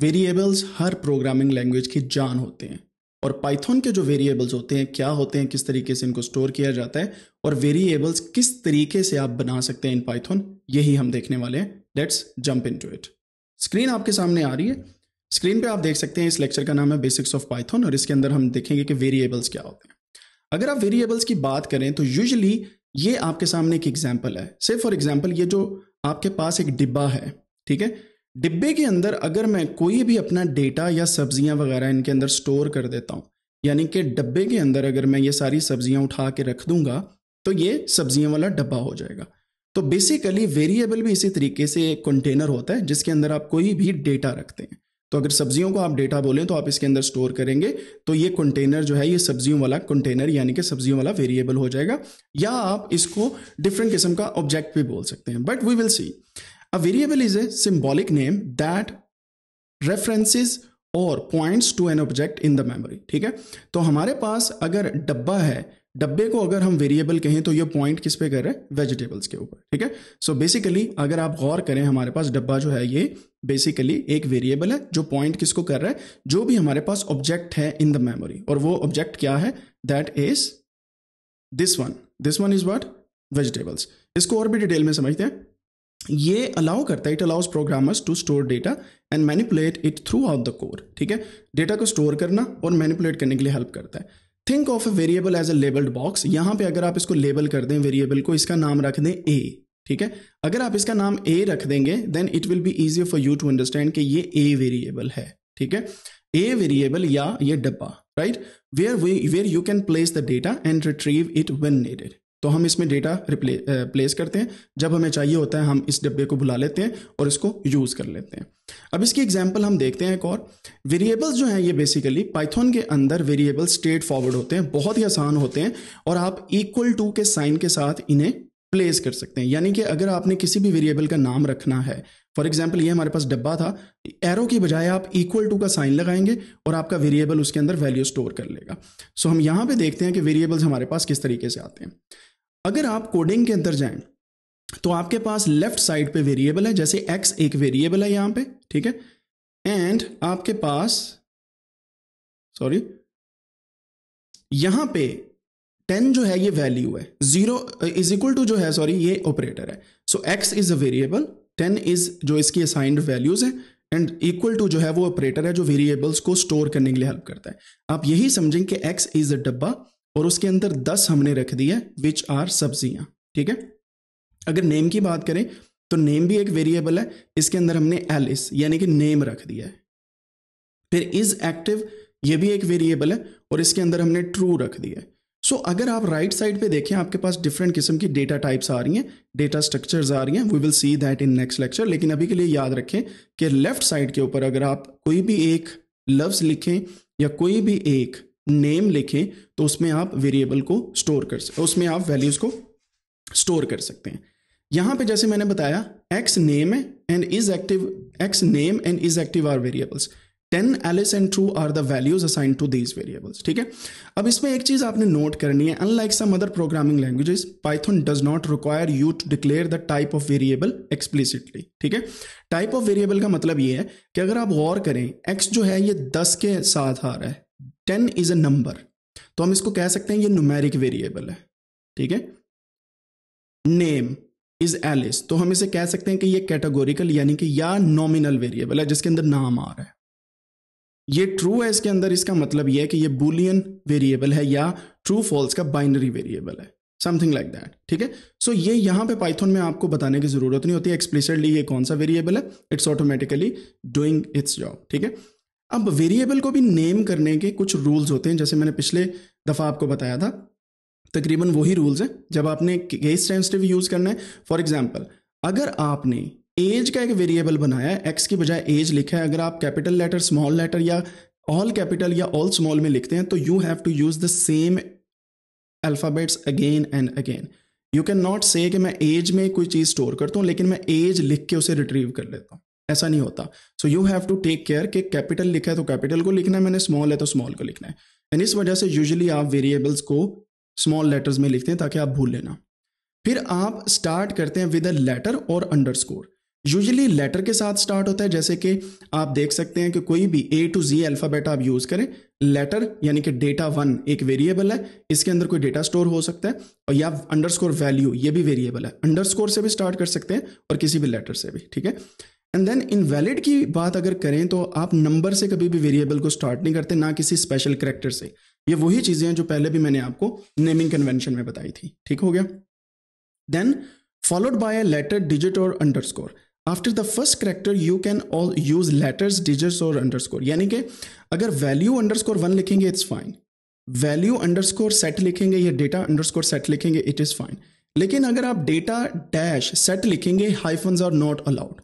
Variables हर programming language की जान होते हैं और पाइथन के जो वेरिएबल्स होते हैं क्या होते हैं किस तरीके से इनको स्टोर किया जाता है और वेरिएबल्स किस तरीके से आप बना सकते हैं इन पाइथन यही हम देखने वाले हैं let's jump into it screen आपके सामने आ रही है स्क्रीन पे आप देख सकते हैं इस लेक्चर का नाम है बेसिक्स ऑफ पाइथन और इसके अंदर हम देखेंगे कि वेरिएबल्स क्या होते हैं अगर आप वेरिएबल्स की बात करें तो यूजली ये आपके सामने एक एग्जाम्पल है से फॉर एग्जाम्पल ये जो आपके पास एक डिब्बा है ठीक है डिब्बे के अंदर अगर मैं कोई भी अपना डेटा या सब्जियां वगैरह इनके अंदर स्टोर कर देता हूँ यानी कि डब्बे के अंदर अगर मैं ये सारी सब्जियां उठा के रख दूंगा तो ये सब्जियों वाला डब्बा हो जाएगा तो बेसिकली वेरिएबल भी इसी तरीके से एक कंटेनर होता है जिसके अंदर आप कोई भी डेटा रखते हैं तो अगर सब्जियों को आप डेटा बोलें तो आप इसके अंदर स्टोर करेंगे तो ये कंटेनर जो है ये सब्जियों वाला कंटेनर यानी कि सब्जियों वाला वेरिएबल हो जाएगा या आप इसको डिफरेंट किस्म का ऑब्जेक्ट भी बोल सकते हैं but we will see A variable is a symbolic name that references और points to an object in the memory ठीक है तो हमारे पास अगर डब्बा है डब्बे को अगर हम वेरिएबल कहें तो ये पॉइंट किस पे कर रहे हैं वेजिटेबल्स के ऊपर ठीक है सो बेसिकली अगर आप गौर करें हमारे पास डब्बा जो है ये बेसिकली एक वेरिएबल है जो पॉइंट किसको कर रहा है जो भी हमारे पास ऑब्जेक्ट है इन द मेमोरी और वो ऑब्जेक्ट क्या है that is this one this one is what vegetables इसको और भी डिटेल में समझते हैं ये अलाउ करता है it allows programmers to store data and manipulate it throughout the code ठीक है डेटा को स्टोर करना और मैनिपुलेट करने के लिए हेल्प करता है think of a variable as a labelled box यहाँ पे अगर आप इसको लेबल कर दें वेरिएबल को इसका नाम रख दें ए ठीक है अगर आप इसका नाम ए रख देंगे then it will be easy for you to understand कि ये ए वेरिएबल है ठीक है ए वेरिएबल या ये डब्बा right where where you can place the data and retrieve it when needed तो हम इसमें डेटा रिप्ले प्लेस करते हैं जब हमें चाहिए होता है हम इस डब्बे को बुला लेते हैं और इसको यूज़ कर लेते हैं अब इसकी एग्जाम्पल हम देखते हैं एक और वेरिएबल्स जो हैं ये बेसिकली पाइथन के अंदर वेरिएबल स्ट्रेट फॉरवर्ड होते हैं बहुत ही आसान होते हैं और आप इक्वल टू के साइन के साथ इन्हें प्लेस कर सकते हैं यानी कि अगर आपने किसी भी वेरिएबल का नाम रखना है फॉर एग्जाम्पल ये हमारे पास डब्बा था एरो की बजाय आप इक्वल टू का साइन लगाएंगे और आपका वेरिएबल उसके अंदर वैल्यू स्टोर कर लेगा सो so हम यहाँ पे देखते हैं कि वेरिएबल्स हमारे पास किस तरीके से आते हैं अगर आप कोडिंग के अंदर जाएं तो आपके पास लेफ्ट साइड पे वेरिएबल है जैसे एक्स एक वेरिएबल है यहां पे ठीक है एंड आपके पास सॉरी यहां पे टेन जो है ये वैल्यू है जीरो इज इक्वल टू जो है सॉरी ये ऑपरेटर है so X is a variable ten is जो इसकी असाइंड वैल्यूज है एंड इक्वल टू जो है वो ऑपरेटर है जो वेरिएबल्स को स्टोर करने के लिए हेल्प करता है आप यही समझें कि एक्स इज अ डब्बा और उसके अंदर दस हमने रख दिया विच आर सब्जियां ठीक है अगर नेम की बात करें तो नेम भी एक वेरिएबल है इसके अंदर हमने एलिस यानी कि नेम रख दिया है फिर इज एक्टिव ये भी एक वेरिएबल है और इसके अंदर हमने ट्रू रख दिया है सो so, अगर आप राइट साइड पे देखें आपके पास डिफरेंट किस्म की डेटा टाइप्स आ रही हैं डेटा स्ट्रक्चर्स आ रही हैं we will see that in next lecture लेकिन अभी के लिए याद रखें कि लेफ्ट साइड के ऊपर अगर आप कोई भी एक लफ्ज़ लिखें या कोई भी एक नेम लिखें तो उसमें आप वेरिएबल को स्टोर कर सकते उसमें आप वैल्यूज़ को स्टोर कर सकते हैं यहां पे जैसे मैंने बताया एक्स नेम है and is active X name and is active are variables ten Alice and true are the values assign to these variables ठीक है अब इसमें एक चीज आपने नोट करनी है unlike some other programming languages Python does not require you to declare the type of variable explicitly ठीक है टाइप ऑफ वेरिएबल का मतलब ये है कि अगर आप गौर करें एक्स जो है ये दस के साथ आ रहा है टेन इज ए नंबर तो हम इसको कह सकते हैं ये न्यूमेरिक वेरिएबल है ठीक है नेम इज एलिस तो हम इसे कह सकते हैं कि ये कैटेगोरिकल यानी कि या नॉमिनल वेरिएबल है जिसके अंदर नाम आ रहा है ये ट्रू है इसके अंदर इसका मतलब यह है कि ये बुलियन वेरिएबल है या ट्रू फॉल्स का बाइनरी वेरिएबल है समथिंग लाइक दैट ठीक है सो ये यहां पे पाइथन में आपको बताने की जरूरत नहीं होती एक्सप्लिसिटली ये कौन सा वेरिएबल है it's automatically doing its job ठीक है अब वेरिएबल को भी नेम करने के कुछ रूल्स होते हैं जैसे मैंने पिछले दफ़ा आपको बताया था तकरीबन वही रूल्स हैं जब आपने केस सेंसिटिव यूज़ करना है फॉर एग्जाम्पल अगर आपने एज का एक वेरिएबल बनाया है एक्स की बजाय एज लिखा है अगर आप कैपिटल लेटर स्मॉल लेटर या ऑल कैपिटल या ऑल स्मॉल में लिखते हैं तो you have to use the same alphabets again and again you can not say कि मैं एज में कोई चीज़ स्टोर करता हूँ लेकिन मैं एज लिख के उसे रिट्रीव कर लेता हूँ ऐसा नहीं होता so you have to take care कि कैपिटल लिखा है तो कैपिटल को लिखना है मैंने स्मॉल है तो स्मॉल को लिखना है एंड इस वजह से यूजली आप वेरिएबल्स को स्मॉल लेटर्स में लिखते हैं ताकि आप भूल लेना फिर आप स्टार्ट करते हैं विद अ लेटर और स्कोर यूजली लेटर के साथ स्टार्ट होता है जैसे कि आप देख सकते हैं कि कोई भी ए टू जी अल्फ़ाबेट आप यूज़ करें लेटर यानी कि डेटा वन एक वेरिएबल है इसके अंदर कोई डेटा स्टोर हो सकता है और या अंडर स्कोर वैल्यू ये भी वेरिएबल है अंडर स्कोर से भी स्टार्ट कर सकते हैं और किसी भी लेटर से भी ठीक है एंड देन इनवैलिड की बात अगर करें तो आप नंबर से कभी भी वेरिएबल को स्टार्ट नहीं करते ना किसी स्पेशल करेक्टर से ये वही चीज़ें हैं जो पहले भी मैंने आपको नेमिंग कन्वेंशन में बताई थी ठीक हो गया then followed by a letter digit और underscore after the first character you can all use letters digits और अंडर स्कोर यानी कि अगर वैल्यू अंडर स्कोर वन लिखेंगे it's fine value underscore set लिखेंगे या डेटा अंडर स्कोर सेट लिखेंगे it is fine लेकिन अगर आप डेटा डैश सेट लिखेंगे हाइफन्स आर नॉट अलाउड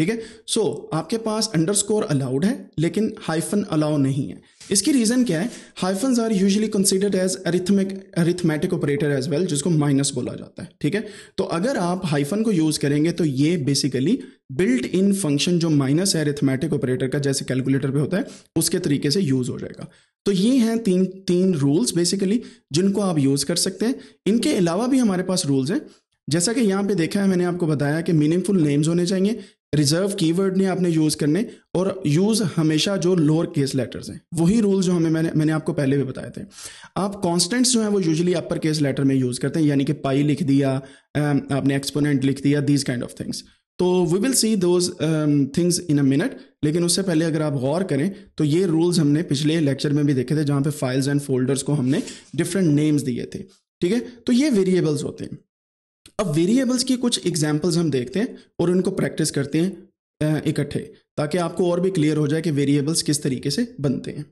ठीक है सो आपके पास अंडरस्कोर अलाउड है लेकिन हाइफन अलाउ नहीं है इसकी रीज़न क्या है hyphen are usually considered as arithmic arithmetic operator as well जिसको माइनस बोला जाता है ठीक है तो अगर आप हाइफन को यूज़ करेंगे तो ये बेसिकली बिल्ट इन फंक्शन जो माइनस है अरिथमेटिक ऑपरेटर का जैसे कैलकुलेटर पे होता है उसके तरीके से यूज़ हो जाएगा तो ये हैं तीन तीन रूल्स बेसिकली जिनको आप यूज़ कर सकते हैं इनके अलावा भी हमारे पास रूल्स हैं जैसा कि यहाँ पे देखा है मैंने आपको बताया कि मीनिंगफुल नेम्स होने चाहिए रिजर्व कीवर्ड ने आपने यूज़ करने और यूज़ हमेशा जो लोअर केस लेटर्स हैं वही रूल जो हमें मैंने मैंने आपको पहले भी बताए थे आप कॉन्स्टेंट्स जो हैं वो यूजली अपर केस लेटर में यूज़ करते हैं यानी कि पाई लिख दिया आपने एक्सपोनेंट लिख दिया दीज काइंड ऑफ थिंग्स तो we will see those things in a minute लेकिन उससे पहले अगर आप गौर करें तो ये रूल्स हमने पिछले लेक्चर में भी देखे थे जहाँ पे फाइल्स एंड फोल्डर्स को हमने डिफरेंट नेम्स दिए थे ठीक है तो ये वेरिएबल्स होते हैं अब वेरिएबल्स की कुछ एग्जाम्पल्स हम देखते हैं और उनको प्रैक्टिस करते हैं इकट्ठे ताकि आपको और भी क्लियर हो जाए कि वेरिएबल्स किस तरीके से बनते हैं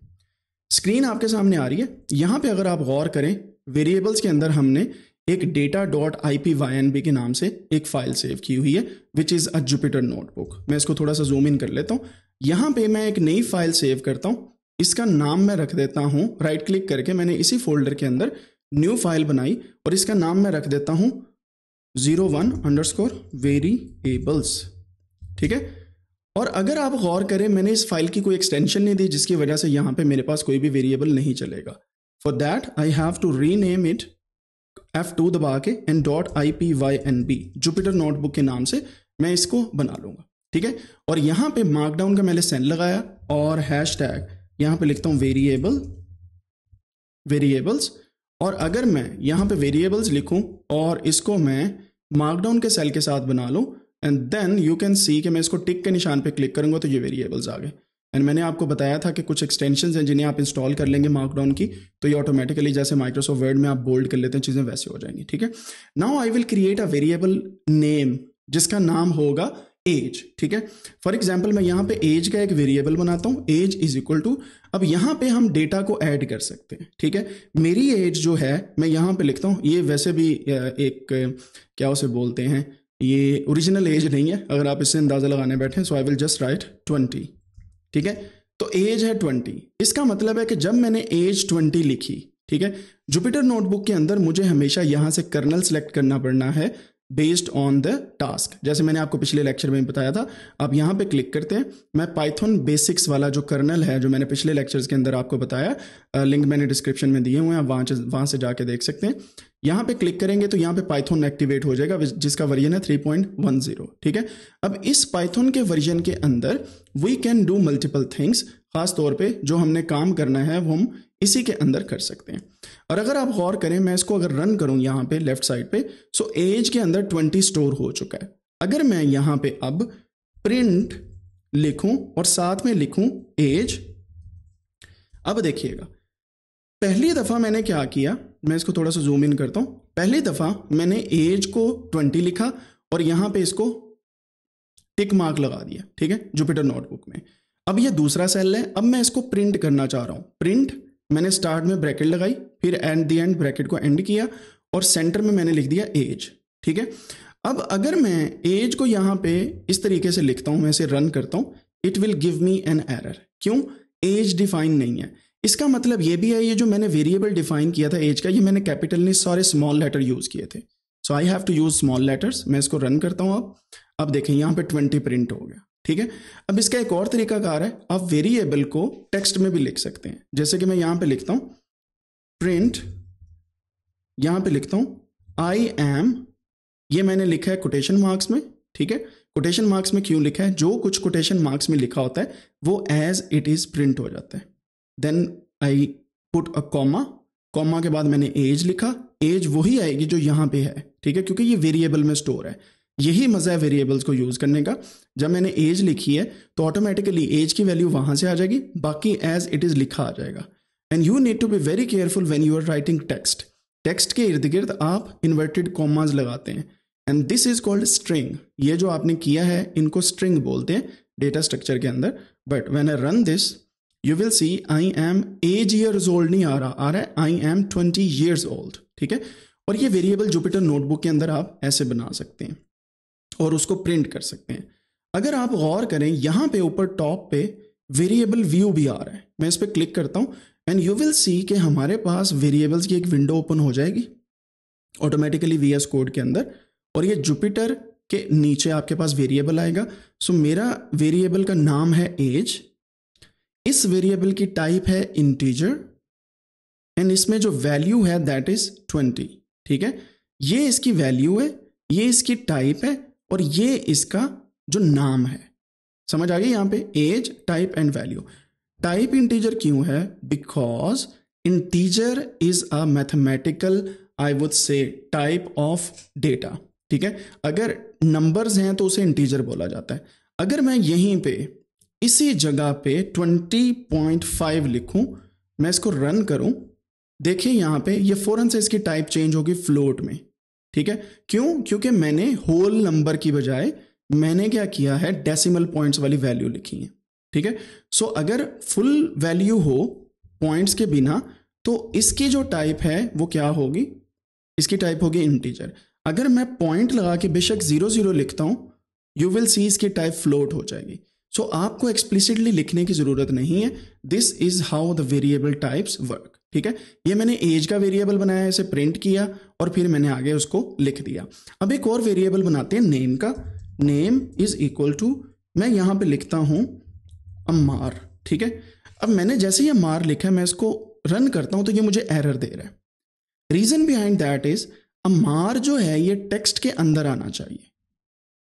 स्क्रीन आपके सामने आ रही है यहाँ पे अगर आप गौर करें वेरिएबल्स के अंदर हमने एक data dot I P Y N B के नाम से एक फाइल सेव की हुई है which is a Jupyter notebook मैं इसको थोड़ा सा जूम इन कर लेता हूँ यहाँ पे मैं एक नई फाइल सेव करता हूँ इसका नाम मैं रख देता हूँ राइट क्लिक करके मैंने इसी फोल्डर के अंदर न्यू फाइल बनाई और इसका नाम मैं रख देता हूँ zero one under variables ठीक है और अगर आप गौर करें मैंने इस फाइल की कोई एक्सटेंशन नहीं दी जिसकी वजह से यहाँ पे मेरे पास कोई भी वेरिएबल नहीं चलेगा for that I have to rename it F two दबा के and dot I P Y N B Jupyter notebook के नाम से मैं इसको बना लूंगा ठीक है और यहाँ पे मार्कडाउन का मैंने सेंड लगाया और हैश टैग यहाँ पे लिखता हूँ वेरिएबल वेरिएबल्स और अगर मैं यहाँ पे वेरिएबल्स लिखूँ और इसको मैं मार्कडाउन के सेल के साथ बना लूँ and then you can see कि मैं इसको टिक के निशान पे क्लिक करूँगा तो ये वेरिएबल्स आ गए एंड मैंने आपको बताया था कि कुछ एक्सटेंशन हैं जिन्हें आप इंस्टॉल कर लेंगे मार्कडाउन की तो ये ऑटोमेटिकली जैसे माइक्रोसॉफ्ट वर्ड में आप बोल्ड कर लेते हैं चीज़ें वैसे हो जाएंगी ठीक है now I will create a variable name जिसका नाम होगा एज ठीक है फॉर एग्जाम्पल मैं यहाँ पे एज का एक वेरिएबल बनाता हूँ एज इज इक्वल टू अब यहाँ पे हम डेटा को ऐड कर सकते हैं ठीक है मेरी एज जो है मैं यहाँ पे लिखता हूँ ये वैसे भी एक क्या उसे बोलते हैं ये ओरिजिनल एज नहीं है अगर आप इससे अंदाज़ा लगाने बैठे so I will just write twenty ठीक है तो एज है ट्वेंटी इसका मतलब है कि जब मैंने एज ट्वेंटी लिखी ठीक है जुपिटर नोटबुक के अंदर मुझे हमेशा यहां से कर्नल सेलेक्ट करना पड़ना है बेस्ड ऑन द टास्क जैसे मैंने आपको पिछले लेक्चर में बताया था आप यहाँ पे क्लिक करते हैं मैं पाइथन बेसिक्स वाला जो कर्नल है जो मैंने पिछले लेक्चर्स के अंदर आपको बताया लिंक मैंने डिस्क्रिप्शन में दिए हुए हैं आप वहाँ वहाँ से जाके देख सकते हैं यहाँ पे क्लिक करेंगे तो यहाँ पे पाइथन एक्टिवेट हो जाएगा जिसका वर्जन है थ्री ठीक है अब इस पाइथन के वर्जन के अंदर we can do multiple things ख़ास तौर पे जो हमने काम करना है वो हम इसी के अंदर कर सकते हैं और अगर आप गौर करें मैं इसको अगर रन करूं यहाँ पे लेफ्ट साइड पे सो एज के अंदर ट्वेंटी स्टोर हो चुका है अगर मैं यहाँ पे अब प्रिंट लिखूं और साथ में लिखूं एज अब देखिएगा पहली दफ़ा मैंने क्या किया मैं इसको थोड़ा सा जूम इन करता हूं पहली दफ़ा मैंने एज को ट्वेंटी लिखा और यहां पे इसको टिक मार्क लगा दिया ठीक है जुपिटर नोटबुक में अब ये दूसरा सेल है अब मैं इसको प्रिंट करना चाह रहा हूँ प्रिंट मैंने स्टार्ट में ब्रैकेट लगाई फिर एंड द एंड ब्रैकेट को एंड किया और सेंटर में मैंने लिख दिया एज ठीक है अब अगर मैं एज को यहाँ पे इस तरीके से लिखता हूँ मैं इसे रन करता हूँ it will give me an error क्यों एज डिफाइन नहीं है इसका मतलब ये भी है ये जो मैंने वेरिएबल डिफाइन किया था एज का ये मैंने कैपिटल ने सारे स्मॉल लेटर यूज़ किए थे so I have to use small letters मैं इसको रन करता हूँ अब अब देखें यहाँ पे ट्वेंटी प्रिंट हो गया ठीक है अब इसका एक और तरीका कार है आप वेरिएबल को टेक्स्ट में भी लिख सकते हैं जैसे कि मैं यहां पे लिखता हूं प्रिंट यहां पे लिखता हूं आई एम ये मैंने लिखा है कोटेशन मार्क्स में ठीक है कोटेशन मार्क्स में क्यों लिखा है जो कुछ कोटेशन मार्क्स में लिखा होता है वो एज इट इज प्रिंट हो जाता है then I put a comma comma के बाद मैंने एज लिखा एज वही आएगी जो यहां पे है ठीक है क्योंकि ये वेरिएबल में स्टोर है यही मज़ा है वेरिएबल्स को यूज़ करने का जब मैंने एज लिखी है तो ऑटोमेटिकली एज की वैल्यू वहां से आ जाएगी बाकी एज इट इज़ लिखा आ जाएगा and you need to be very careful when you are writing text text के इर्द गिर्द आप इन्वर्टेड कॉमाज लगाते हैं and this is called string ये जो आपने किया है इनको स्ट्रिंग बोलते हैं डेटा स्ट्रक्चर के अंदर but when I run this you will see I am age years old नहीं आ रहा आ रहा है I am twenty years old ठीक है और ये वेरिएबल जुपिटर नोटबुक के अंदर आप ऐसे बना सकते हैं और उसको प्रिंट कर सकते हैं अगर आप गौर करें यहाँ पे ऊपर टॉप पे वेरिएबल व्यू भी आ रहा है मैं इस पर क्लिक करता हूँ एंड यू विल सी कि हमारे पास वेरिएबल्स की एक विंडो ओपन हो जाएगी ऑटोमेटिकली वी एस कोड के अंदर और ये जुपिटर के नीचे आपके पास वेरिएबल आएगा सो so, मेरा वेरिएबल का नाम है एज इस वेरिएबल की टाइप है इंटीजर एंड इसमें जो वैल्यू है दैट इज ट्वेंटी ठीक है ये इसकी वैल्यू है ये इसकी टाइप है और ये इसका जो नाम है समझ आ गई यहां पे age type and value type integer क्यों है because integer is a mathematical I would say type of data ठीक है अगर नंबर्स हैं तो उसे इंटीजर बोला जाता है अगर मैं यहीं पे इसी जगह पे 20.5 लिखूं मैं इसको रन करूं देखिए यहां पे ये फौरन से इसकी टाइप चेंज होगी फ्लोट में ठीक है क्यों क्योंकि मैंने होल नंबर की बजाय मैंने क्या किया है डेसिमल पॉइंट्स वाली वैल्यू लिखी है ठीक है सो अगर फुल वैल्यू हो पॉइंट्स के बिना तो इसकी जो टाइप है वो क्या होगी इसकी टाइप होगी इंटीजर अगर मैं पॉइंट लगा के बेशक जीरो जीरो लिखता हूं यू विल सी इसकी टाइप फ्लोट हो जाएगी सो so, आपको एक्सप्लिसिटली लिखने की ज़रूरत नहीं है this is how the variable types work ठीक है ये मैंने एज का वेरिएबल बनाया इसे प्रिंट किया और फिर मैंने आगे उसको लिख दिया अब एक और वेरिएबल बनाते हैं नेम का नेम इज इक्वल टू मैं यहां पे लिखता हूं अमार ठीक है अब मैंने जैसे ही अमार लिखा मैं इसको रन करता हूं तो ये मुझे एरर दे रहा है रीज़न बिहाइंड दैट इज अमार जो है ये टेक्स्ट के अंदर आना चाहिए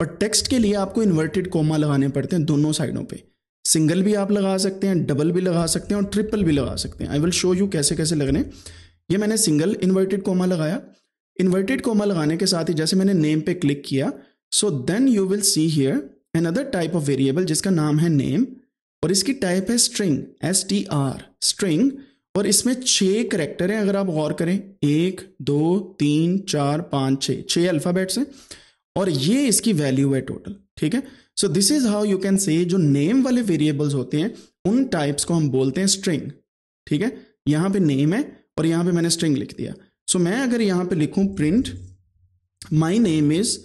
और टेक्स्ट के लिए आपको इन्वर्टेड कोमा लगाने पड़ते हैं दोनों साइडों पर सिंगल भी आप लगा सकते हैं डबल भी लगा सकते हैं और ट्रिपल भी लगा सकते हैं आई विल शो यू कैसे कैसे लगने ये मैंने सिंगल इन्वर्टेड कोमा लगाया इन्वर्टेड कोमा लगाने के साथ ही जैसे मैंने नेम पे क्लिक किया so then you will see here another type of variable जिसका नाम है नेम और इसकी टाइप है string S T R string और इसमें छः करेक्टर हैं अगर आप गौर करें एक दो तीन चार पाँच छः छः अल्फ़ाबेट्स हैं और ये इसकी वैल्यू है टोटल ठीक है so this is how you can say जो नेम वाले वेरिएबल्स होते हैं उन टाइप्स को हम बोलते हैं स्ट्रिंग ठीक है यहां पे नेम है और यहां पे मैंने स्ट्रिंग लिख दिया सो so, मैं अगर यहां पे लिखूं प्रिंट माई नेम इज़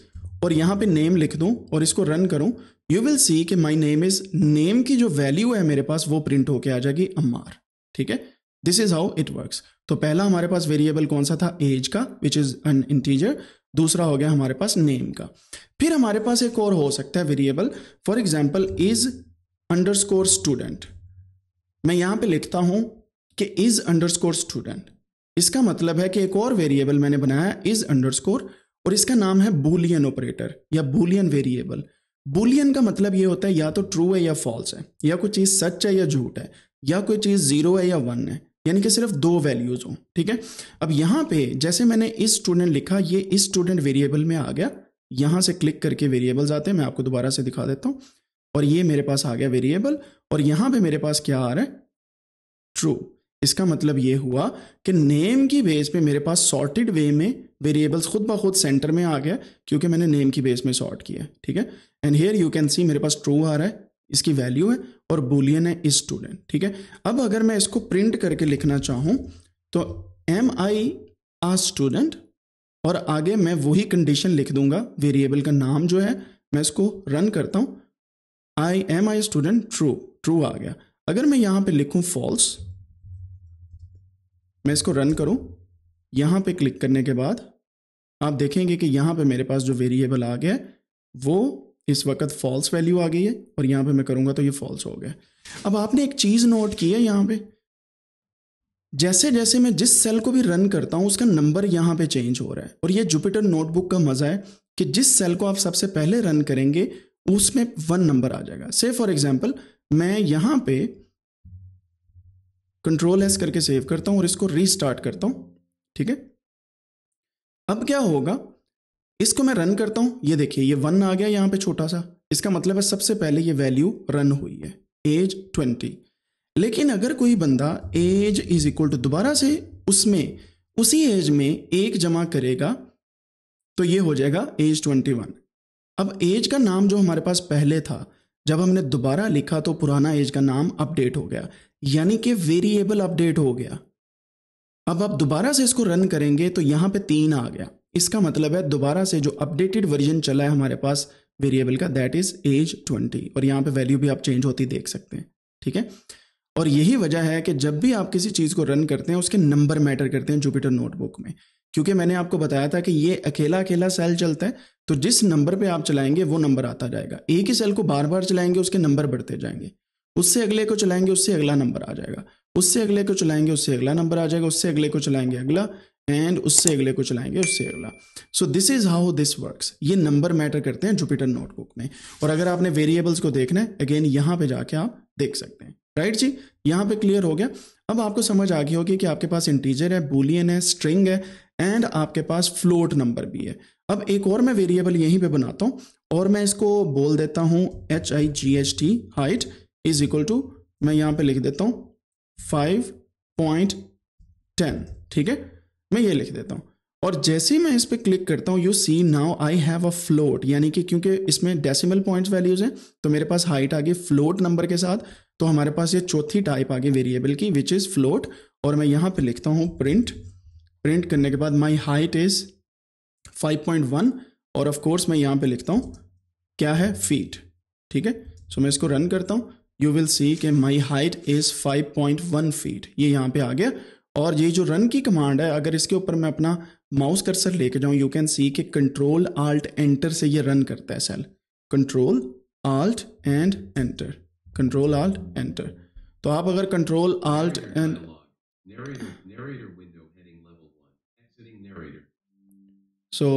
और यहां पे नेम लिख दूं और इसको रन करूं यू विल सी कि माई नेम इज़ नेम की जो वैल्यू है मेरे पास वो प्रिंट होके आ जाएगी अमार ठीक है this is how it works तो पहला हमारे पास वेरिएबल कौन सा था एज का विच इज़ एन इंटीजर दूसरा हो गया हमारे पास नेम का फिर हमारे पास एक और हो सकता है variable for example is score student मैं यहां पे लिखता हूं कि इज स्कोर स्टूडेंट इसका मतलब है कि एक और वेरिएबल मैंने बनाया इज स्कोर और इसका नाम है बुलियन ऑपरेटर या बुलियन वेरिएबल बुलियन का मतलब ये होता है या तो ट्रू है या फॉल्स है या कोई चीज़ सच है या झूठ है या कोई चीज़ जीरो है या वन है यानी कि सिर्फ दो वैल्यूज़ हो ठीक है अब यहां पे जैसे मैंने इस स्टूडेंट लिखा ये इस स्टूडेंट वेरिएबल में आ गया यहाँ से क्लिक करके वेरिएबल्स आते हैं मैं आपको दोबारा से दिखा देता हूँ और ये मेरे पास आ गया वेरिएबल और यहाँ पे मेरे पास क्या आ रहा है ट्रू इसका मतलब ये हुआ कि नेम की बेस पे मेरे पास सॉर्टेड वे में वेरिएबल्स खुद ब खुद सेंटर में आ गया क्योंकि मैंने नेम की बेस में सॉर्ट किया ठीक है and here you can see मेरे पास ट्रू आ रहा है इसकी वैल्यू है और बोलियन है स्टूडेंट ठीक है अब अगर मैं इसको प्रिंट करके लिखना चाहूँ तो एम आई आ स्टूडेंट और आगे मैं वही कंडीशन लिख दूंगा वेरिएबल का नाम जो है मैं इसको रन करता हूं I am I student true true आ गया अगर मैं यहां पे लिखू फॉल्स मैं इसको रन करूं यहां पे क्लिक करने के बाद आप देखेंगे कि यहां पे मेरे पास जो वेरिएबल आ गया वो इस वक्त फॉल्स वैल्यू आ गई है और यहां पे मैं करूंगा तो ये फॉल्स हो गया अब आपने एक चीज़ नोट की है यहां पर जैसे जैसे मैं जिस सेल को भी रन करता हूँ उसका नंबर यहाँ पे चेंज हो रहा है और ये जुपिटर नोटबुक का मज़ा है कि जिस सेल को आप सबसे पहले रन करेंगे उसमें वन नंबर आ जाएगा से फॉर एग्जाम्पल मैं यहाँ पे कंट्रोल एस करके सेव करता हूँ और इसको रीस्टार्ट करता हूँ ठीक है अब क्या होगा इसको मैं रन करता हूँ ये देखिए ये वन आ गया यहाँ पे छोटा सा इसका मतलब है सबसे पहले ये वैल्यू रन हुई है एज ट्वेंटी लेकिन अगर कोई बंदा एज इज इक्वल टू दोबारा से उसमें उसी एज में एक जमा करेगा तो ये हो जाएगा एज ट्वेंटी वन अब एज का नाम जो हमारे पास पहले था जब हमने दोबारा लिखा तो पुराना एज का नाम अपडेट हो गया यानी कि वेरिएबल अपडेट हो गया अब आप दोबारा से इसको रन करेंगे तो यहां पे तीन आ गया इसका मतलब है दोबारा से जो अपडेटेड वर्जन चला है हमारे पास वेरिएबल का दैट इज एज ट्वेंटी और यहां पे वैल्यू भी आप चेंज होती देख सकते हैं ठीक है और यही वजह है कि जब भी आप किसी चीज़ को रन करते हैं उसके नंबर मैटर करते हैं जुपिटर नोटबुक में क्योंकि मैंने आपको बताया था कि ये अकेला अकेला सेल चलता है तो जिस नंबर पे आप चलाएंगे वो नंबर आता जाएगा एक ही सेल को बार बार चलाएंगे उसके नंबर बढ़ते जाएंगे उससे अगले को चलाएंगे उससे अगला नंबर आ जाएगा उससे अगले को चलाएंगे उससे अगला नंबर आ जाएगा उससे अगले को चलाएंगे अगला एंड उससे अगले को चलाएंगे उससे अगला so this is how this works ये नंबर मैटर करते हैं जुपिटर नोटबुक में और अगर आपने वेरिएबल्स को देखना है अगेन यहाँ पे जाके आप देख सकते हैं राइट जी यहाँ पे क्लियर हो गया अब आपको समझ आ गई होगी कि आपके पास इंटीजर है बुलियन है स्ट्रिंग है एंड आपके पास फ्लोट नंबर भी है अब एक और मैं वेरिएबल यहीं पे बनाता हूँ और मैं इसको बोल देता हूँ H I G H T height is equal to मैं यहाँ पे लिख देता हूँ फाइव पॉइंट टेन ठीक है मैं ये लिख देता हूँ और जैसे ही मैं इस पर क्लिक करता हूँ you see now I have a float यानी कि क्योंकि इसमें डेसिमल पॉइंट वैल्यूज हैं तो मेरे पास हाइट आ गई फ्लोट नंबर के साथ तो हमारे पास ये चौथी टाइप आ गई वेरिएबल की विच इज़ फ्लोट और मैं यहाँ पे लिखता हूँ प्रिंट प्रिंट करने के बाद माई हाइट इज़ 5.1 और ऑफ कोर्स मैं यहाँ पे लिखता हूँ क्या है फीट ठीक है सो मैं इसको रन करता हूँ यू विल सी के माई हाइट इज़ 5.1 फीट ये यहाँ पे आ गया और ये जो रन की कमांड है अगर इसके ऊपर मैं अपना माउस कर्सर लेके जाऊँ यू कैन सी के कंट्रोल आल्ट एंटर से ये रन करता है cell control alt and enter control alt enter तो आप अगर कंट्रोल आल्ट एंड सो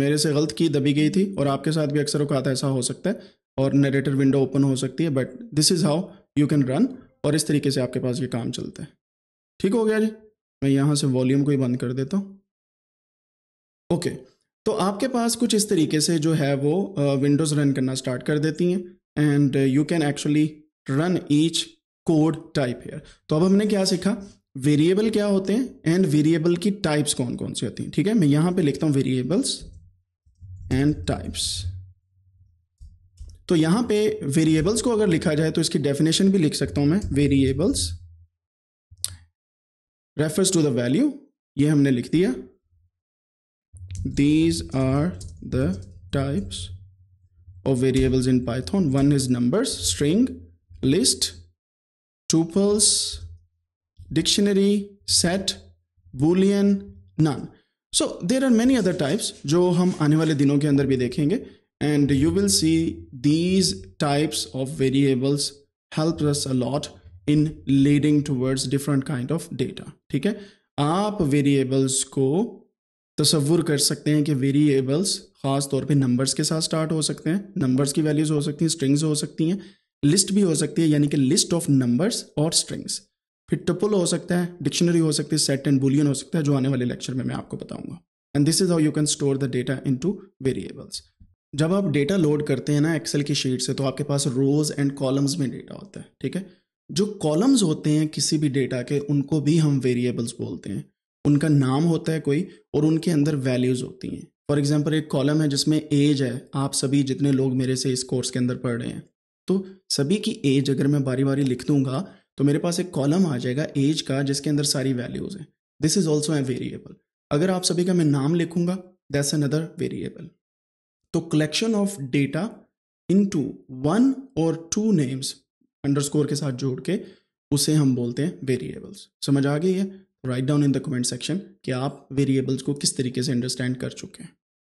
मेरे से गलत की दबी गई थी और आपके साथ भी अक्सर अवकात ऐसा हो सकता है और नरेटर विंडो ओपन हो सकती है but this is how you can run और इस तरीके से आपके पास ये काम चलता है ठीक हो गया जी मैं यहाँ से वॉल्यूम को ही बंद कर देता हूँ ओके okay, तो आपके पास कुछ इस तरीके से जो है वो विंडोज़ uh, रन करना स्टार्ट कर देती हैं and you can actually run each code type here तो अब हमने क्या सीखा वेरिएबल क्या होते हैं एंड वेरिएबल की टाइप्स कौन कौन सी होती हैं ठीक है मैं यहां पे लिखता हूं वेरिएबल्स एंड टाइप्स तो यहां पे वेरिएबल्स को अगर लिखा जाए तो इसकी डेफिनेशन भी लिख सकता हूं मैं variables refers to the value ये हमने लिख दिया these are the types of variables in Python one is numbers string list, tuples, dictionary, set, boolean, none. So there are many other types जो हम आने वाले दिनों के अंदर भी देखेंगे and you will see these types of variables help us a lot in leading words different kind of data ठीक है आप वेरिएबल्स को तस्वुर कर सकते हैं कि वेरिएबल्स ख़ास तौर पे नंबर्स के साथ स्टार्ट हो सकते हैं नंबर्स की वैल्यूज़ हो सकती हैं स्ट्रिंग्स हो सकती हैं लिस्ट भी हो सकती है यानी कि लिस्ट ऑफ नंबर्स और स्ट्रिंग्स फिर टपल हो सकता है डिक्शनरी हो सकती है सेट एंड बुलियन हो सकता है जो आने वाले लेक्चर में मैं आपको बताऊंगा and this is how you can store the data into variables जब आप डेटा लोड करते हैं ना एक्सेल की शीट से तो आपके पास रोज एंड कॉलम्स में डेटा होता है ठीक है जो कॉलम्स होते हैं किसी भी डेटा के उनको भी हम वेरिएबल्स बोलते हैं उनका नाम होता है कोई और उनके अंदर वैल्यूज़ होती हैं फॉर एग्जाम्पल एक कॉलम है जिसमें एज है आप सभी जितने लोग मेरे से इस कोर्स के अंदर पढ़ रहे हैं तो सभी की एज अगर मैं बारी बारी लिख दूंगा तो मेरे पास एक कॉलम आ जाएगा एज का जिसके अंदर सारी वैल्यूज हैं this is also a variable अगर आप सभी का मैं नाम लिखूंगा दैट्स अनदर वेरिएबल तो collection of data into one और टू नेम्स स्कोर के साथ जोड़ के उसे हम बोलते हैं वेरिएबल्स समझ आ गई है write down in the comment section कि आप वेरिएबल्स को किस तरीके से अंडरस्टैंड कर चुके हैं